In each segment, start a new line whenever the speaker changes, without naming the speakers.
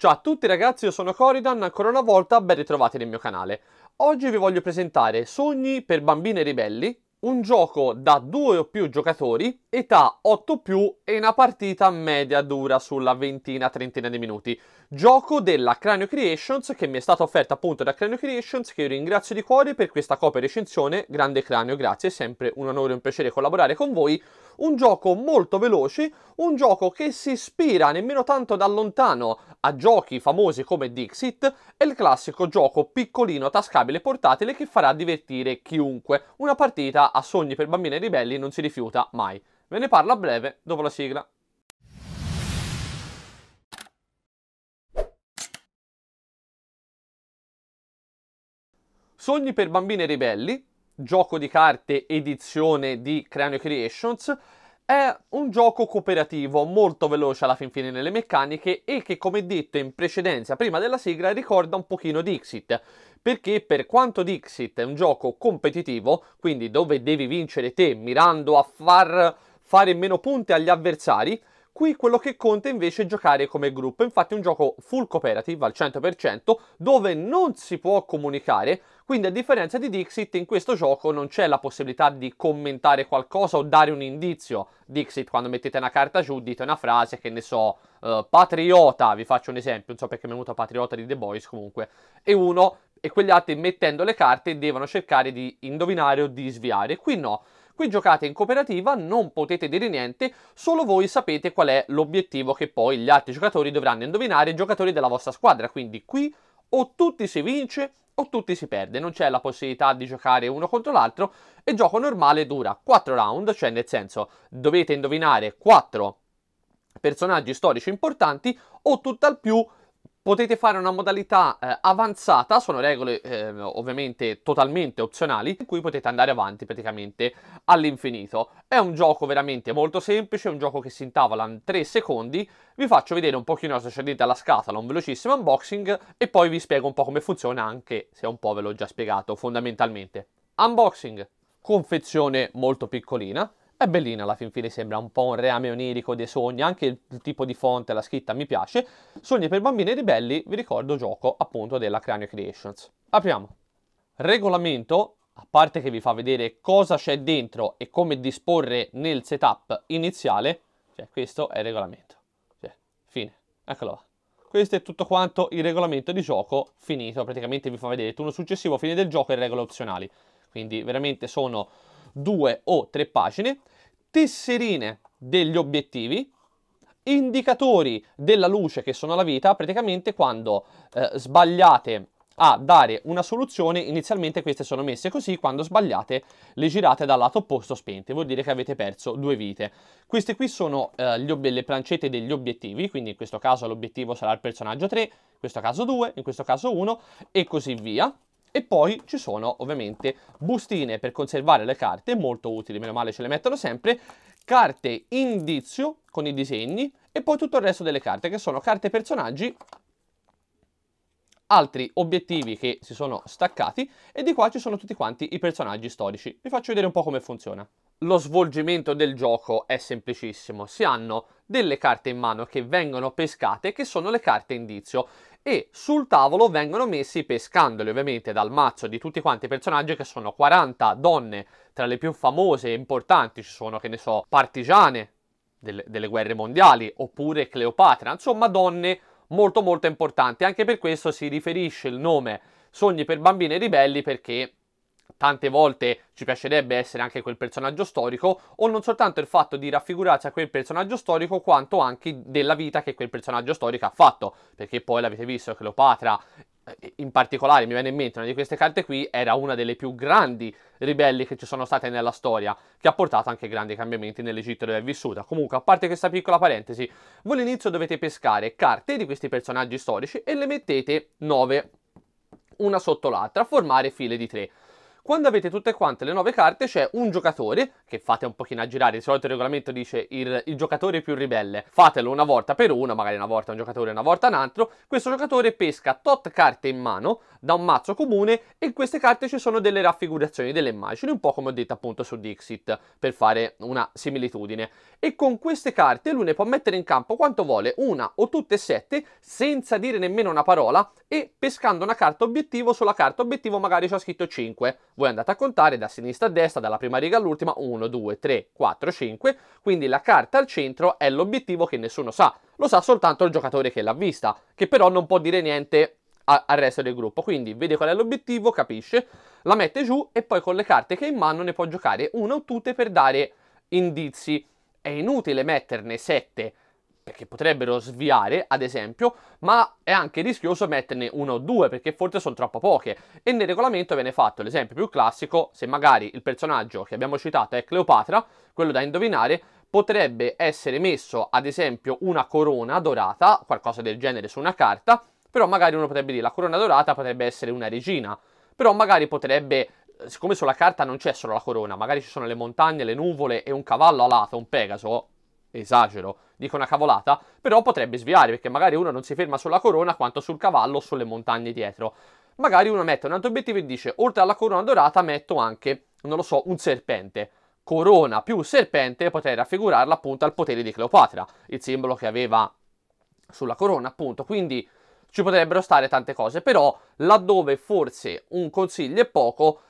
Ciao a tutti ragazzi, io sono Coridan, ancora una volta ben ritrovati nel mio canale. Oggi vi voglio presentare Sogni per bambine ribelli, un gioco da due o più giocatori, età 8 e una partita media dura sulla ventina-trentina di minuti gioco della Cranio Creations che mi è stata offerta appunto da Cranio Creations che io ringrazio di cuore per questa copia recensione, grande Cranio, grazie, è sempre un onore e un piacere collaborare con voi, un gioco molto veloce, un gioco che si ispira nemmeno tanto da lontano a giochi famosi come Dixit, è il classico gioco piccolino, tascabile e portatile che farà divertire chiunque, una partita a sogni per bambini ribelli non si rifiuta mai. Ve ne parlo a breve dopo la sigla. Sogni per bambini ribelli, gioco di carte edizione di Cranio Creations, è un gioco cooperativo molto veloce alla fin fine nelle meccaniche e che come detto in precedenza, prima della sigla, ricorda un pochino Dixit, perché per quanto Dixit è un gioco competitivo, quindi dove devi vincere te mirando a far fare meno punti agli avversari, Qui quello che conta invece è giocare come gruppo, infatti è un gioco full cooperative al 100% dove non si può comunicare, quindi a differenza di Dixit in questo gioco non c'è la possibilità di commentare qualcosa o dare un indizio. Dixit quando mettete una carta giù dite una frase che ne so, eh, patriota, vi faccio un esempio, non so perché è venuto patriota di The Boys comunque, e uno e quegli altri mettendo le carte devono cercare di indovinare o di sviare. Qui no, Qui giocate in cooperativa, non potete dire niente, solo voi sapete qual è l'obiettivo che poi gli altri giocatori dovranno indovinare, i giocatori della vostra squadra. Quindi qui o tutti si vince o tutti si perde, non c'è la possibilità di giocare uno contro l'altro e gioco normale dura 4 round, cioè nel senso dovete indovinare 4 personaggi storici importanti o tutt'al più Potete fare una modalità eh, avanzata, sono regole eh, ovviamente totalmente opzionali, in cui potete andare avanti praticamente all'infinito. È un gioco veramente molto semplice, è un gioco che si intavola in 3 secondi. Vi faccio vedere un pochino cosa c'è dentro alla scatola, un velocissimo unboxing e poi vi spiego un po' come funziona anche se un po' ve l'ho già spiegato fondamentalmente. Unboxing, confezione molto piccolina, è bellina alla fin fine, sembra un po' un reame onirico dei sogni, anche il tipo di fonte, la scritta mi piace. Sogni per bambini ribelli, vi ricordo gioco appunto della Cranio Creations. Apriamo. Regolamento, a parte che vi fa vedere cosa c'è dentro e come disporre nel setup iniziale, cioè questo è il regolamento. Cioè, fine. Eccolo là. Questo è tutto quanto il regolamento di gioco finito, praticamente vi fa vedere il turno successivo, fine del gioco e regole opzionali. Quindi veramente sono due o tre pagine, tesserine degli obiettivi, indicatori della luce che sono la vita, praticamente quando eh, sbagliate a dare una soluzione, inizialmente queste sono messe così, quando sbagliate le girate dal lato opposto spente, vuol dire che avete perso due vite. Queste qui sono eh, le plancette degli obiettivi, quindi in questo caso l'obiettivo sarà il personaggio 3, in questo caso 2, in questo caso 1 e così via. E poi ci sono ovviamente bustine per conservare le carte, molto utili, meno male ce le mettono sempre, carte indizio con i disegni e poi tutto il resto delle carte che sono carte personaggi altri obiettivi che si sono staccati e di qua ci sono tutti quanti i personaggi storici. Vi faccio vedere un po' come funziona. Lo svolgimento del gioco è semplicissimo, si hanno delle carte in mano che vengono pescate che sono le carte indizio e sul tavolo vengono messi, pescandoli ovviamente dal mazzo di tutti quanti i personaggi che sono 40 donne, tra le più famose e importanti ci sono, che ne so, partigiane delle, delle guerre mondiali, oppure Cleopatra, insomma donne molto molto importanti, anche per questo si riferisce il nome Sogni per bambine ribelli perché tante volte ci piacerebbe essere anche quel personaggio storico, o non soltanto il fatto di raffigurarsi a quel personaggio storico, quanto anche della vita che quel personaggio storico ha fatto, perché poi l'avete visto, Cleopatra eh, in particolare mi viene in mente una di queste carte qui era una delle più grandi ribelli che ci sono state nella storia che ha portato anche grandi cambiamenti nell'Egitto dove è vissuta comunque a parte questa piccola parentesi voi all'inizio dovete pescare carte di questi personaggi storici e le mettete 9 una sotto l'altra a formare file di 3 quando avete tutte quante le nove carte c'è un giocatore, che fate un pochino a girare, di solito il regolamento dice il, il giocatore più ribelle, fatelo una volta per una, magari una volta un giocatore, e una volta un altro, questo giocatore pesca tot carte in mano da un mazzo comune e in queste carte ci sono delle raffigurazioni, delle immagini, un po' come ho detto appunto su Dixit, per fare una similitudine. E con queste carte lui ne può mettere in campo quanto vuole, una o tutte e sette, senza dire nemmeno una parola e pescando una carta obiettivo sulla carta obiettivo magari c'è scritto 5 voi andate a contare da sinistra a destra, dalla prima riga all'ultima, 1, 2, 3, 4, 5, quindi la carta al centro è l'obiettivo che nessuno sa, lo sa soltanto il giocatore che l'ha vista, che però non può dire niente al resto del gruppo, quindi vede qual è l'obiettivo, capisce, la mette giù e poi con le carte che ha in mano ne può giocare una o tutte per dare indizi. È inutile metterne 7 perché potrebbero sviare, ad esempio, ma è anche rischioso metterne uno o due perché forse sono troppo poche. E nel regolamento viene fatto l'esempio più classico, se magari il personaggio che abbiamo citato è Cleopatra, quello da indovinare, potrebbe essere messo, ad esempio, una corona dorata, qualcosa del genere su una carta, però magari uno potrebbe dire la corona dorata potrebbe essere una regina, però magari potrebbe siccome sulla carta non c'è solo la corona, magari ci sono le montagne, le nuvole e un cavallo alato, un Pegaso, esagero, dico una cavolata, però potrebbe sviare perché magari uno non si ferma sulla corona quanto sul cavallo o sulle montagne dietro. Magari uno mette un altro obiettivo e dice oltre alla corona dorata metto anche, non lo so, un serpente. Corona più serpente potrei raffigurarla appunto al potere di Cleopatra, il simbolo che aveva sulla corona appunto, quindi ci potrebbero stare tante cose, però laddove forse un consiglio è poco,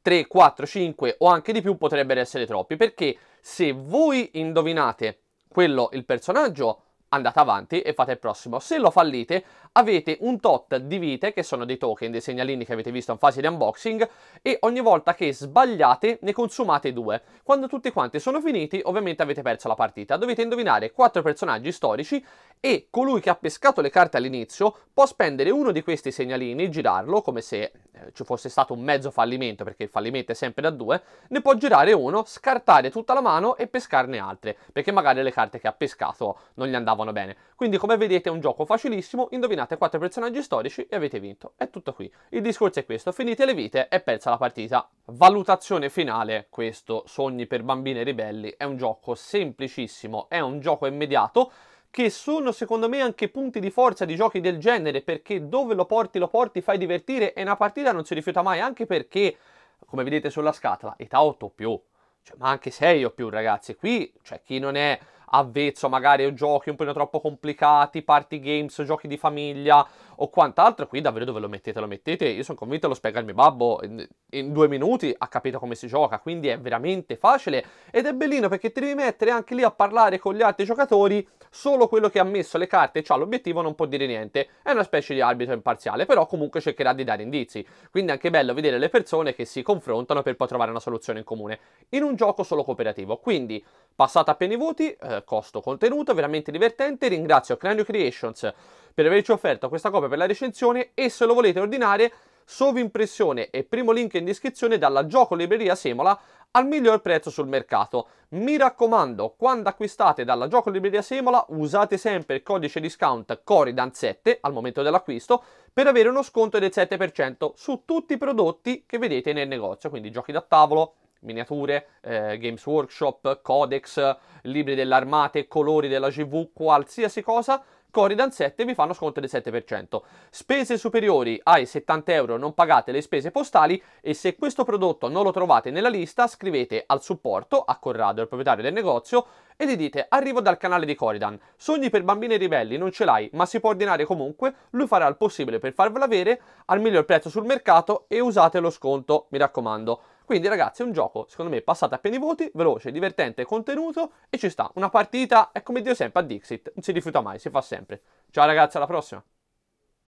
3, 4, 5 o anche di più potrebbero essere troppi, perché se voi indovinate quello, il personaggio, andate avanti e fate il prossimo. Se lo fallite, avete un tot di vite, che sono dei token, dei segnalini che avete visto in fase di unboxing, e ogni volta che sbagliate ne consumate due. Quando tutti quanti sono finiti, ovviamente avete perso la partita. Dovete indovinare quattro personaggi storici e colui che ha pescato le carte all'inizio può spendere uno di questi segnalini, girarlo come se eh, ci fosse stato un mezzo fallimento, perché il fallimento è sempre da due, ne può girare uno, scartare tutta la mano e pescarne altre, perché magari le carte che ha pescato non gli andavano bene. Quindi come vedete è un gioco facilissimo, indovinate quattro personaggi storici e avete vinto. È tutto qui. Il discorso è questo, finite le vite e persa la partita. Valutazione finale, questo Sogni per bambine ribelli è un gioco semplicissimo, è un gioco immediato, che sono secondo me anche punti di forza di giochi del genere, perché dove lo porti lo porti, fai divertire e una partita non si rifiuta mai, anche perché, come vedete sulla scatola, età 8 o più, cioè, ma anche 6 o più ragazzi, qui cioè, chi non è avvezzo magari a giochi un po' troppo complicati, party games, giochi di famiglia o quant'altro, qui davvero dove lo mettete, lo mettete, io sono convinto lo spiega il mio babbo, in, in, due minuti ha capito come si gioca, quindi è veramente facile ed è bellino perché ti devi mettere anche lì a parlare con gli altri giocatori, solo quello che ha messo le carte e cioè, ha l'obiettivo non può dire niente, è una specie di arbitro imparziale, però comunque cercherà di dare indizi, quindi è anche bello vedere le persone che si confrontano per poi trovare una soluzione in comune, in un gioco solo cooperativo, quindi Passata appena i voti, eh, costo contenuto, veramente divertente, ringrazio Cranio Creations, per averci offerto questa copia per la recensione e se lo volete ordinare sovrimpressione e primo link in descrizione dalla Gioco Libreria Semola al miglior prezzo sul mercato. Mi raccomando, quando acquistate dalla Gioco Libreria Semola usate sempre il codice discount Coridan7 al momento dell'acquisto per avere uno sconto del 7% su tutti i prodotti che vedete nel negozio, quindi giochi da tavolo, miniature, eh, Games Workshop, codex, libri dell'armata, colori della CV, qualsiasi cosa, con 7 vi fanno sconto del 7%. Spese superiori ai 70 euro non pagate le spese postali e se questo prodotto non lo trovate nella lista scrivete al supporto, a Corrado, il proprietario del negozio, e gli dite arrivo dal canale di Corridan, sogni per bambini ribelli non ce l'hai ma si può ordinare comunque, lui farà il possibile per farvela avere al miglior prezzo sul mercato e usate lo sconto, mi raccomando. Quindi ragazzi è un gioco, secondo me, passato a pieni voti, veloce, divertente, contenuto e ci sta. Una partita è come Dio sempre a Dixit, non si rifiuta mai, si fa sempre. Ciao ragazzi, alla prossima!